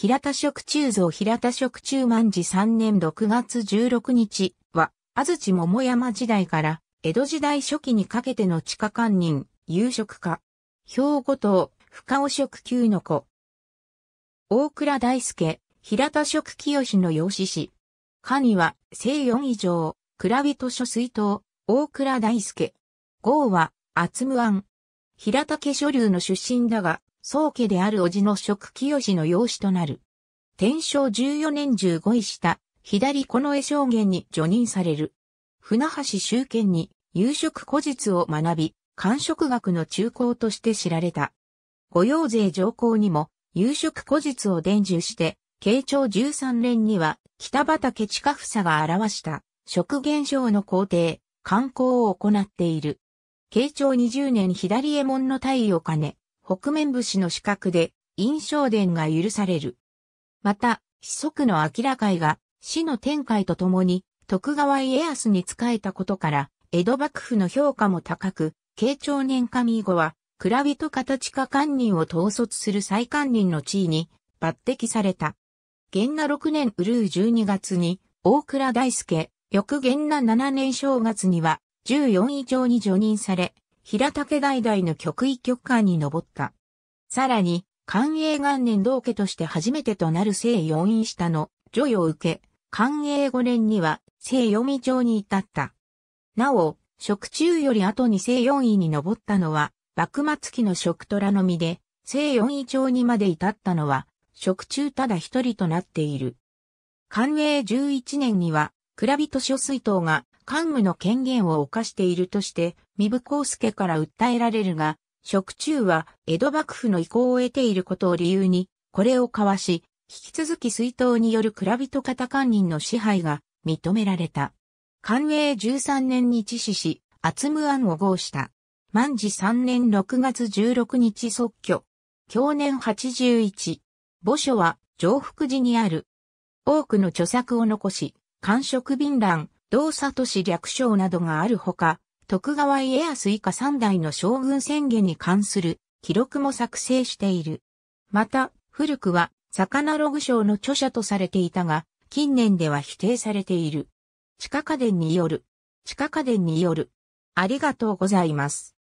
平田食中蔵平田食中万事3年6月16日は、安土桃山時代から江戸時代初期にかけての地下官人、夕食家。兵庫島、深尾食級の子。大倉大輔、平田食清の養子氏。家には、正四以上、倉人書水筒、大倉大輔。号は、厚無庵。平田家所流の出身だが、宗家である叔父の職清の養子となる。天正14年15位下、左近衛将元に除任される。船橋周堅に夕食古実を学び、官職学の中高として知られた。御用税上皇にも夕食古実を伝授して、慶長13年には北畑近房が表した職現象の皇帝、観光を行っている。慶長20年左衛門の大を兼ね、北面武士の資格で、印象伝が許される。また、子息の明らかいが、死の展開とともに、徳川家康に仕えたことから、江戸幕府の評価も高く、慶長年上以後は、蔵人形家官人を統率する再官人の地位に抜擢された。元那6年うるう12月に、大倉大輔、翌元那7年正月には、14位上に除任され、平竹代大の極意局間に上った。さらに、寛永元年同家として初めてとなる聖四院下の助与を受け、寛永五年には聖四位長に至った。なお、食中より後に聖四位に上ったのは、幕末期の食虎のみで、聖四位長にまで至ったのは、食中ただ一人となっている。寛永十一年には、蔵人諸水党が官務の権限を犯しているとして、三部康介から訴えられるが、職中は江戸幕府の意向を得ていることを理由に、これを交わし、引き続き水党による蔵人方官人の支配が認められた。官営13年に致死し、厚無案を合した。万事3年6月16日即居。去年81。墓所は上福寺にある。多くの著作を残し、官職便覧、作都市略称などがあるほか、徳川家康以下三代の将軍宣言に関する記録も作成している。また、古くは、魚ログ賞の著者とされていたが、近年では否定されている。地下家電による。地下家電による。ありがとうございます。